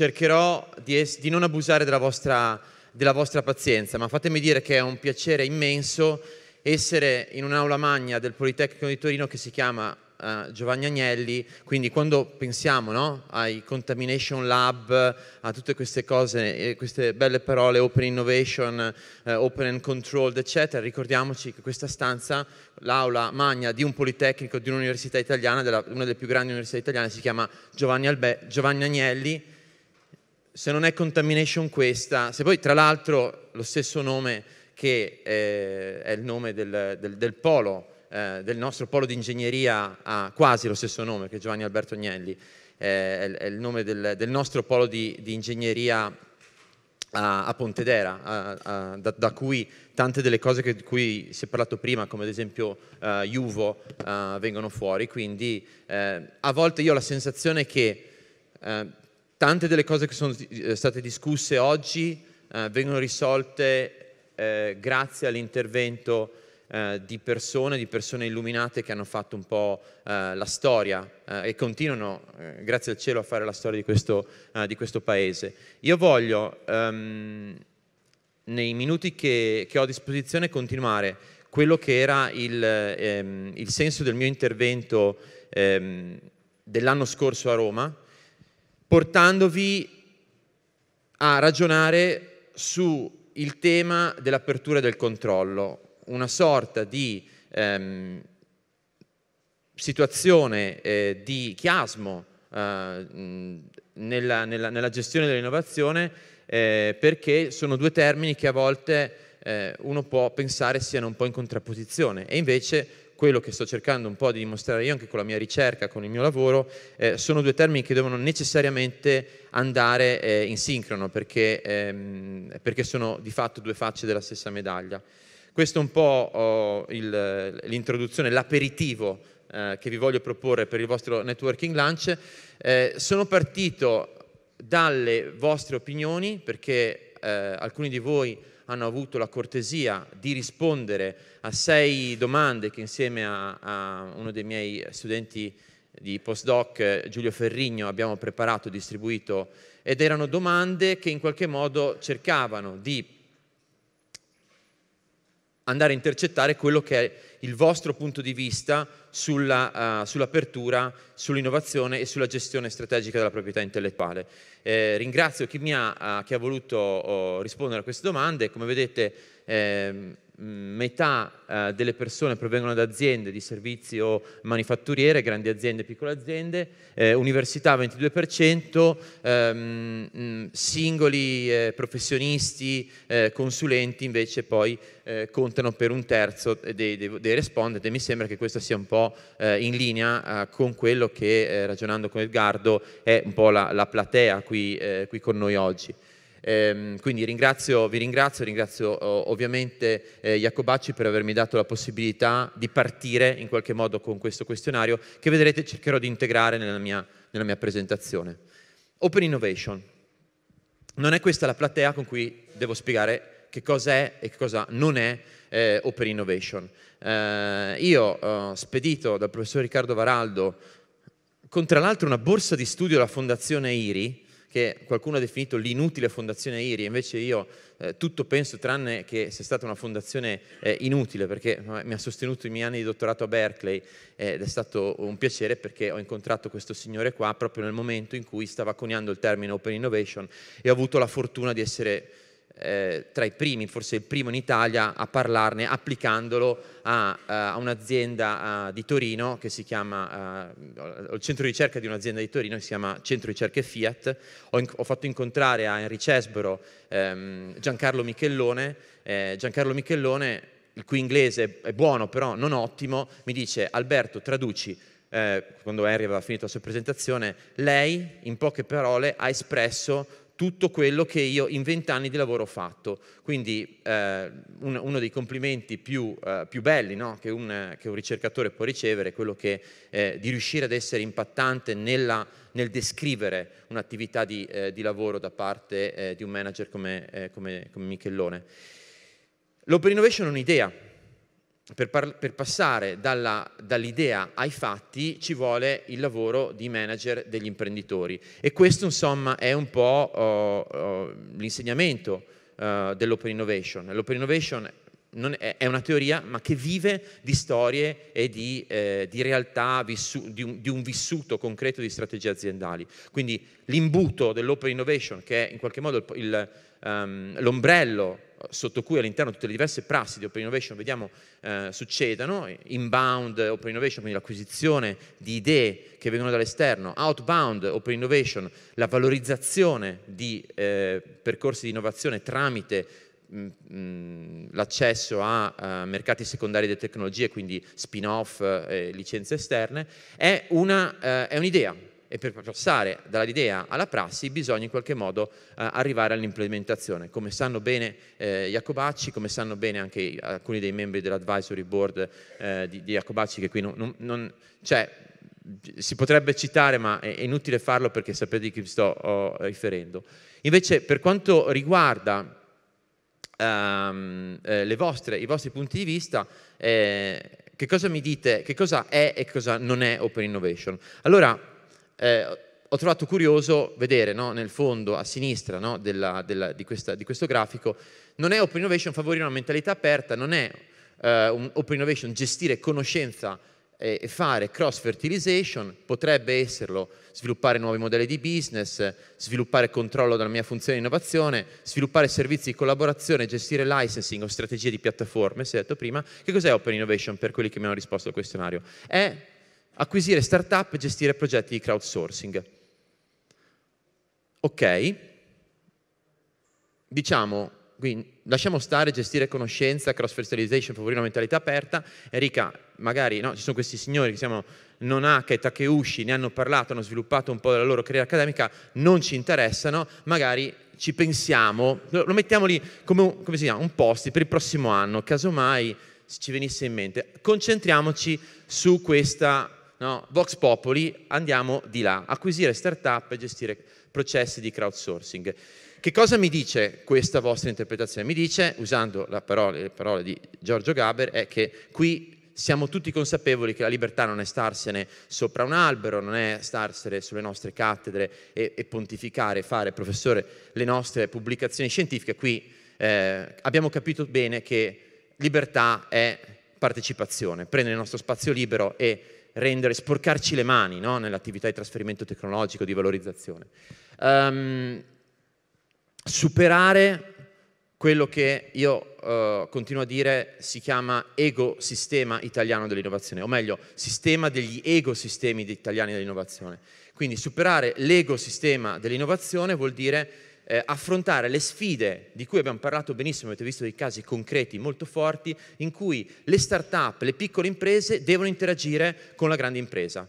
cercherò di, es- di non abusare della vostra, della vostra pazienza, ma fatemi dire che è un piacere immenso essere in un'aula magna del Politecnico di Torino che si chiama Uh, Giovanni Agnelli, quindi quando pensiamo no, ai Contamination Lab, a tutte queste cose, queste belle parole, Open Innovation, uh, Open and Controlled, eccetera, ricordiamoci che questa stanza, l'aula magna di un Politecnico, di un'università italiana, della, una delle più grandi università italiane, si chiama Giovanni, Albe- Giovanni Agnelli, se non è Contamination questa, se poi tra l'altro lo stesso nome che eh, è il nome del, del, del polo, eh, del nostro polo di ingegneria ha quasi lo stesso nome che Giovanni Alberto Agnelli, eh, è, è, il nome del, del nostro polo di, di ingegneria a, a Pontedera, a, a, da, da, cui tante delle cose di cui si è parlato prima, come ad esempio uh, Juvo, uh, vengono fuori. Quindi uh, a volte io ho la sensazione che uh, Tante delle cose che sono eh, state discusse oggi eh, vengono risolte eh, grazie all'intervento eh, di persone, di persone illuminate che hanno fatto un po' eh, la storia eh, e continuano, grazie al cielo, a fare la storia di questo, di questo paese. Io voglio, ehm, nei minuti che, che ho a disposizione, continuare quello che era il, ehm, il, senso del mio intervento ehm, dell'anno scorso a Roma, portandovi a ragionare sul tema dell'apertura del controllo, una sorta di ehm, situazione eh, di chiasmo eh, nella, nella, nella, gestione dell'innovazione eh, perché sono due termini che a volte eh, uno può pensare siano un po' in contrapposizione e invece quello che sto cercando un po' di dimostrare io anche con la mia ricerca, con il mio lavoro, eh, sono due termini che devono necessariamente andare eh, in sincrono perché, ehm, perché, sono di fatto due facce della stessa medaglia. Questo è un po' oh, il, l'introduzione, l'aperitivo eh, che vi voglio proporre per il vostro networking lunch. Eh, sono partito dalle vostre opinioni perché eh, alcuni di voi hanno avuto la cortesia di rispondere a sei domande che insieme a, a uno dei miei studenti di postdoc Giulio Ferrigno abbiamo preparato, distribuito ed erano domande che in qualche modo cercavano di andare a intercettare quello che è il vostro punto di vista sulla, uh, sull'apertura, sull'innovazione e sulla gestione strategica della proprietà intellettuale. Eh, ringrazio chi, ha, uh, chi ha, voluto uh, rispondere a queste domande, come vedete ehm, Mm, metà eh, delle persone provengono da aziende di servizio manifatturiere, grandi aziende, piccole aziende, eh, università 22%, ehm, mm, singoli eh, professionisti, eh, consulenti invece poi eh, contano per un terzo dei, dei, dei rispondenti e mi sembra che questo sia un po' eh, in linea con quello che ragionando con Edgardo è un po' la, la platea qui, qui con noi oggi. Ehm, quindi ringrazio, vi ringrazio, ringrazio ovviamente eh, Jacobacci per avermi dato la possibilità di partire in qualche modo con questo questionario che vedrete cercherò di integrare nella mia, nella mia presentazione. Open Innovation. Non è questa la platea con cui devo spiegare che cosa è e che cosa non è eh, Open Innovation. Eh, io, eh, spedito dal professor Riccardo Varaldo, con tra l'altro una borsa di studio alla Fondazione IRI, che qualcuno ha definito l'inutile fondazione IRI, invece io eh, tutto penso tranne che sia stata una fondazione eh, inutile, perché eh, mi ha sostenuto i miei anni di dottorato a Berkeley eh, ed è stato un piacere perché ho incontrato questo signore qua proprio nel momento in cui stava coniando il termine Open Innovation e ho avuto la fortuna di essere eh, tra i primi, forse il primo in Italia, a parlarne applicandolo a, eh, a un'azienda a, eh, di Torino che si chiama, uh, il centro ricerca di un'azienda di Torino che si chiama Centro Ricerche Fiat. Ho, in, ho fatto incontrare a Henry Cesbero ehm, Giancarlo Michellone. Eh, Giancarlo Michellone, il cui inglese è buono però non ottimo, mi dice Alberto traduci eh, quando Henry aveva finito la sua presentazione, lei in poche parole ha espresso tutto quello che io in vent'anni di lavoro ho fatto. Quindi eh, un, uno dei complimenti più, eh, più belli no? che, un, che, un, ricercatore può ricevere è quello che, eh, di riuscire ad essere impattante nella, nel descrivere un'attività di, eh, di, lavoro da parte eh, di un manager come, eh, come, come Michelone. L'open innovation è un'idea, per, par- per passare dalla, dall'idea ai fatti ci vuole il lavoro di manager degli imprenditori e questo insomma è un po' oh, oh, l'insegnamento uh, dell'open innovation. L'open innovation è, è, una teoria ma che vive di storie e di, eh, di realtà, vissu- di, un, di un vissuto concreto di strategie aziendali. Quindi l'imbuto dell'open innovation che è in qualche modo il, il, um, l'ombrello sotto cui all'interno tutte le diverse prassi di open innovation vediamo eh, succedano, inbound open innovation, quindi l'acquisizione di idee che vengono dall'esterno, outbound open innovation, la valorizzazione di eh, percorsi di innovazione tramite mm, mm, l'accesso a, a, eh, mercati secondari delle tecnologie, quindi spin-off, eh, licenze esterne, è, eh, un'idea, e per passare dall'idea alla prassi bisogna in qualche modo eh, arrivare all'implementazione. Come sanno bene eh, Jacobacci, come sanno bene anche alcuni dei membri dell'advisory board eh, di, di, Jacobacci, che qui non, non, non cioè, si potrebbe citare, ma è inutile farlo perché sapete di chi mi sto oh, riferendo. Invece, per quanto riguarda um, eh, vostre, i vostri punti di vista, eh, che cosa mi dite, che cosa è e cosa non è Open Innovation? Allora, eh, ho trovato curioso vedere no, nel fondo a sinistra no, della, della, di, questa, di, questo grafico, non è open innovation favorire una mentalità aperta, non è eh, open innovation gestire conoscenza e fare cross fertilization, potrebbe esserlo sviluppare nuovi modelli di business, sviluppare controllo della mia funzione di innovazione, sviluppare servizi di collaborazione, gestire licensing o strategie di piattaforme, si è detto prima. Che cos'è Open Innovation per quelli che mi hanno risposto al questionario? È acquisire startup e gestire progetti di crowdsourcing. Ok, diciamo, quindi lasciamo stare gestire conoscenza, cross-fertilization, favorire una mentalità aperta. Enrica, magari no, ci sono questi signori che siamo Nonaka e Takeushi, ne hanno parlato, hanno sviluppato un po' della loro carriera accademica, non ci interessano, magari ci pensiamo, lo mettiamo lì come, come si chiama, un post per il prossimo anno, casomai ci venisse in mente. Concentriamoci su questa no? Vox Popoli, andiamo di là, acquisire startup e gestire processi di crowdsourcing. Che cosa mi dice questa vostra interpretazione? Mi dice, usando parola, le parole di Giorgio Gaber, è che qui siamo tutti consapevoli che la libertà non è starsene sopra un albero, non è starsene sulle nostre cattedre e, e pontificare, fare professore le nostre pubblicazioni scientifiche. Qui eh, abbiamo capito bene che libertà è partecipazione, prendere il nostro spazio libero e rendere, sporcarci le mani no? nell'attività di trasferimento tecnologico, di valorizzazione. Um, superare quello che io uh, continuo a dire si chiama ecosistema italiano dell'innovazione, o meglio, sistema degli ecosistemi italiani dell'innovazione. Quindi superare l'ecosistema dell'innovazione vuol dire eh, affrontare le sfide di cui abbiamo parlato benissimo, avete visto dei casi concreti molto forti in cui le start-up, le piccole imprese devono interagire con la grande impresa.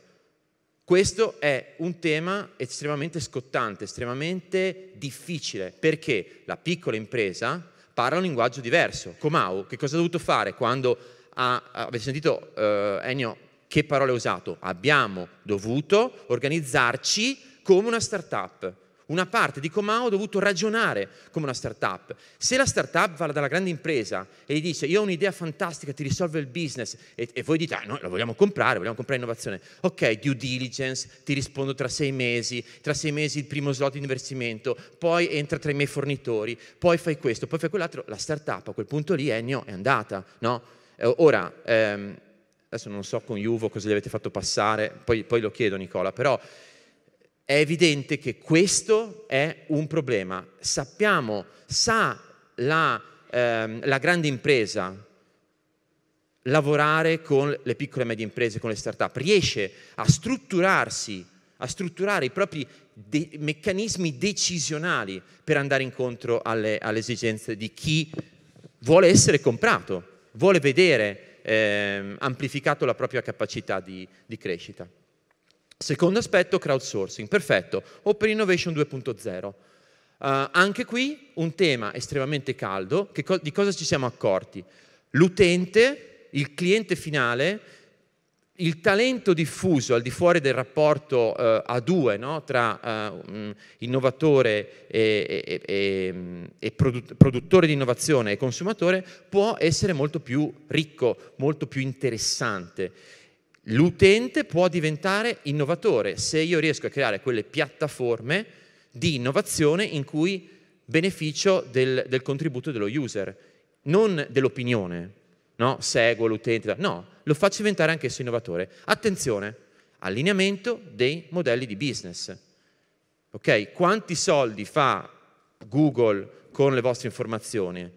Questo è un tema estremamente scottante, estremamente difficile, perché la piccola impresa parla un linguaggio diverso. Comau, che cosa ha dovuto fare quando ha, avete sentito eh, Ennio, che parole ha usato? Abbiamo dovuto organizzarci come una start-up una parte di come ho dovuto ragionare come una startup. Se la startup va dalla grande impresa e gli dice io ho un'idea fantastica, ti risolve il business e, e voi dite ah, noi la vogliamo comprare, vogliamo comprare innovazione. Ok, due diligence, ti rispondo tra sei mesi, tra sei mesi il primo slot di investimento, poi entra tra i miei fornitori, poi fai questo, poi fai quell'altro. La startup a quel punto lì è, è andata. No? Eh, ora, ehm, adesso non so con Juvo cosa gli avete fatto passare, poi, poi lo chiedo Nicola, però è evidente che questo è un problema. Sappiamo, sa la, ehm, la grande impresa lavorare con le piccole e medie imprese, con le start-up, riesce a strutturarsi, a strutturare i propri de- meccanismi decisionali per andare incontro alle, alle, esigenze di chi vuole essere comprato, vuole vedere ehm, amplificato la propria capacità di, di crescita. Secondo aspetto, crowdsourcing. Perfetto. Open Innovation 2.0. Uh, eh, anche qui un tema estremamente caldo. Co di cosa ci siamo accorti? L'utente, il cliente finale, il talento diffuso al di fuori del rapporto uh, a due no? tra uh, innovatore e, e, e produ produttore di innovazione e consumatore può essere molto più ricco, molto più interessante. L'utente può diventare innovatore se io riesco a creare quelle piattaforme di innovazione in cui beneficio del, del contributo dello user, non dell'opinione, no? seguo l'utente, no, lo faccio diventare anche esso innovatore. Attenzione, allineamento dei modelli di business. Ok, Quanti soldi fa Google con le vostre informazioni?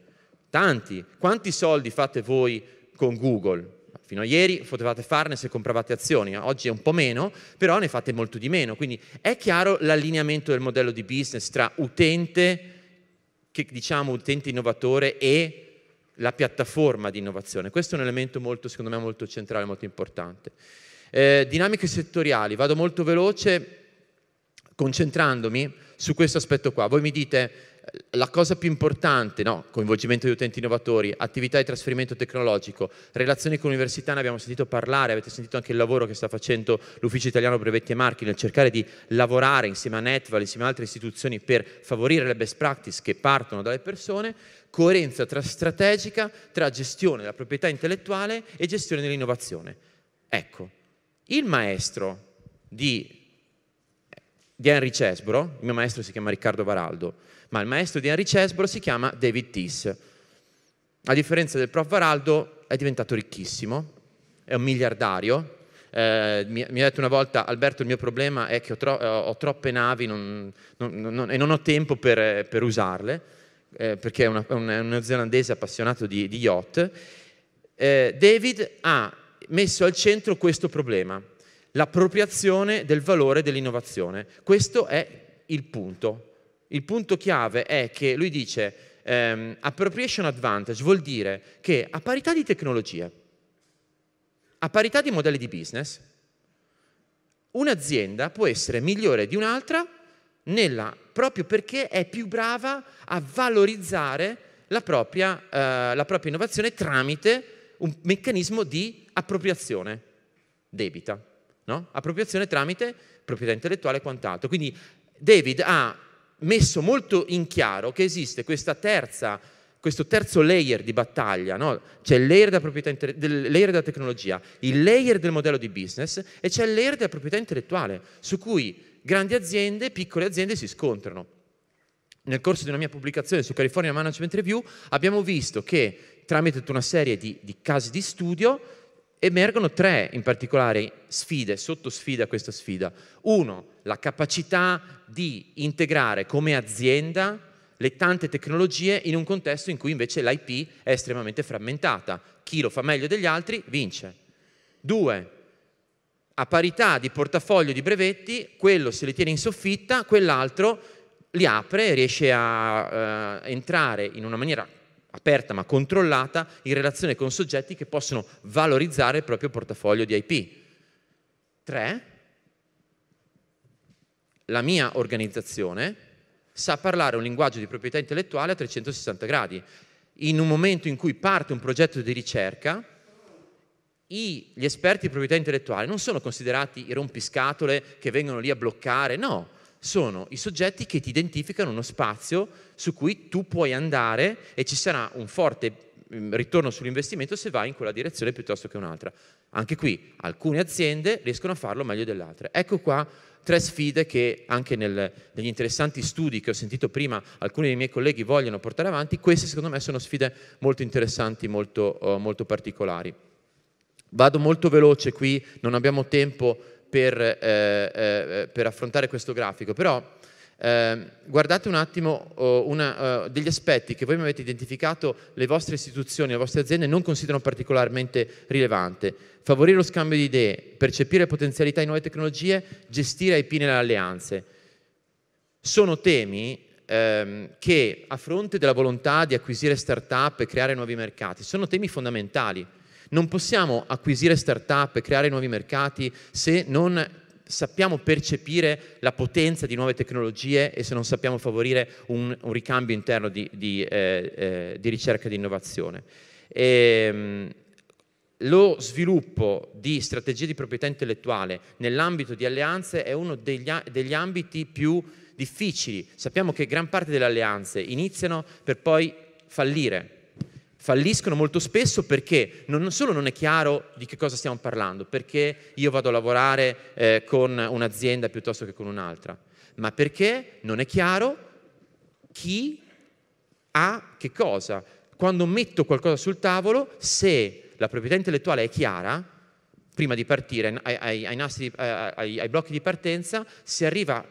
Tanti. Quanti soldi fate voi con Google? Fino a ieri potevate farne se compravate azioni, oggi è un po' meno, però ne fate molto di meno. Quindi è chiaro l'allineamento del modello di business tra utente, che, diciamo utente innovatore e la piattaforma di innovazione. Questo è un elemento molto, secondo me, molto centrale, molto importante. Eh, dinamiche settoriali, vado molto veloce concentrandomi su questo aspetto qua. Voi mi dite, la cosa più importante, no? coinvolgimento di utenti innovatori, attività di trasferimento tecnologico, relazioni con l'università, ne abbiamo sentito parlare, avete sentito anche il lavoro che sta facendo l'Ufficio Italiano Brevetti e Marchi nel cercare di lavorare insieme a Netval, insieme ad altre istituzioni per favorire le best practice che partono dalle persone, coerenza tra strategica tra gestione della proprietà intellettuale e gestione dell'innovazione. Ecco, il maestro di di Henry Cesbro, il mio maestro si chiama Riccardo Varaldo, ma il maestro di Henry Cesbro si chiama David Tiss. A differenza del prof Varaldo è diventato ricchissimo, è un miliardario. Eh, mi, ha detto una volta Alberto il mio problema è che ho, tro- eh, ho troppe navi non, non, non, e non ho tempo per, per usarle, eh, perché è, un, è, un neozelandese appassionato di, di yacht. Eh, David ha messo al centro questo problema, l'appropriazione del valore dell'innovazione. Questo è il punto. Il punto chiave è che lui dice ehm, appropriation advantage vuol dire che a parità di tecnologie, a parità di modelli di business, un'azienda può essere migliore di un'altra nella, proprio perché è più brava a valorizzare la propria, eh, la propria innovazione tramite un meccanismo di appropriazione debita no? appropriazione tramite proprietà intellettuale e quant'altro. Quindi David ha messo molto in chiaro che esiste terza, questo terzo layer di battaglia, no? c'è il layer della, inter- del layer della tecnologia, il layer del modello di business e c'è il layer della proprietà intellettuale, su cui grandi aziende e piccole aziende si scontrano. Nel corso di una mia pubblicazione su California Management Review abbiamo visto che tramite tutta una serie di, di casi di studio emergono tre in particolare sfide, sottosfide a questa sfida. Uno, la capacità di integrare come azienda le tante tecnologie in un contesto in cui invece l'IP è estremamente frammentata. Chi lo fa meglio degli altri vince. Due, a parità di portafoglio di brevetti, quello se li tiene in soffitta, quell'altro li apre e riesce a eh, entrare in una maniera aperta ma controllata in relazione con soggetti che possono valorizzare il proprio portafoglio di IP. 3. La mia organizzazione sa parlare un linguaggio di proprietà intellettuale a 360 gradi. In un momento in cui parte un progetto di ricerca, gli esperti di proprietà intellettuale non sono considerati i rompiscatole che vengono lì a bloccare, no, sono i soggetti che ti identificano uno spazio su cui tu puoi andare e ci sarà un forte mm, ritorno sull'investimento se vai in quella direzione piuttosto che un'altra. Anche qui alcune aziende riescono a farlo meglio delle altre. Ecco qua tre sfide che anche nel, negli interessanti studi che ho sentito prima alcuni dei miei colleghi vogliono portare avanti, queste secondo me sono sfide molto interessanti, molto, uh, molto particolari. Vado molto veloce qui, non abbiamo tempo per, eh, eh, eh, per affrontare questo grafico, però eh, guardate un attimo oh, una, uh, degli aspetti che voi mi avete identificato le vostre istituzioni, le vostre aziende non considerano particolarmente rilevante. Favorire lo scambio di idee, percepire potenzialità di nuove tecnologie, gestire IP nelle alleanze. Sono temi ehm, che a fronte della volontà di acquisire start-up e creare nuovi mercati, sono temi fondamentali non possiamo acquisire start-up e creare nuovi mercati se non sappiamo percepire la potenza di nuove tecnologie e se non sappiamo favorire un, un ricambio interno di, di, eh, eh, di, ricerca e di innovazione. E, ehm, lo sviluppo di strategie di proprietà intellettuale nell'ambito di alleanze è uno degli, degli ambiti più difficili. Sappiamo che gran parte delle alleanze iniziano per poi fallire falliscono molto spesso perché non solo non è chiaro di che cosa stiamo parlando, perché io vado a lavorare eh, con un'azienda piuttosto che con un'altra, ma perché non è chiaro chi ha che cosa. Quando metto qualcosa sul tavolo, se la proprietà intellettuale è chiara, prima di partire, ai, ai, ai, nastri, eh, ai blocchi di partenza, si arriva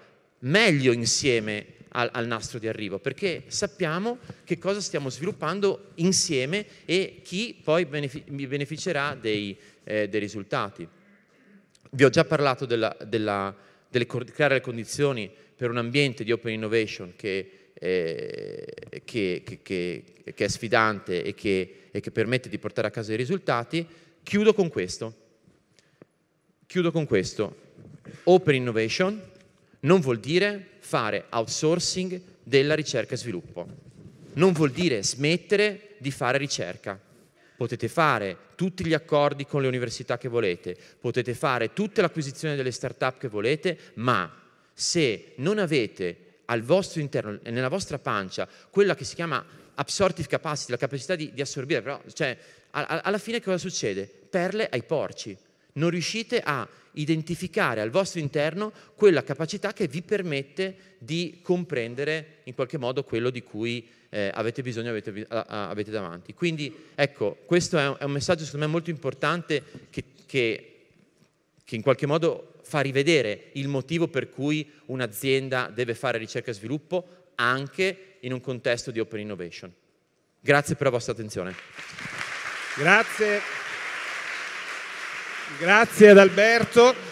meglio insieme al, al nastro di arrivo, perché sappiamo che cosa stiamo sviluppando insieme e chi poi beneficerà dei, eh, dei risultati. Vi ho già parlato della, della, delle creare le condizioni per un ambiente di open innovation che, eh, che, che, che è sfidante e, e che permette di portare a casa dei risultati. Chiudo con questo. Chiudo con questo. Open innovation, non vuol dire fare outsourcing della ricerca e sviluppo, non vuol dire smettere di fare ricerca. Potete fare tutti gli accordi con le università che volete, potete fare tutta l'acquisizione delle start-up che volete, ma se non avete al vostro interno, nella vostra pancia, quella che si chiama absorptive capacity, la capacità di, di assorbire, però, cioè, a, a, alla fine cosa succede? Perle ai porci. Non riuscite a identificare al vostro interno quella capacità che vi permette di comprendere in qualche modo quello di cui eh, avete bisogno, avete, avete davanti. Quindi ecco, questo è un, è un, messaggio secondo me molto importante che, che, che in qualche modo fa rivedere il motivo per cui un'azienda deve fare ricerca e sviluppo anche in un contesto di open innovation. Grazie per la vostra attenzione. Grazie. Grazie ad Alberto.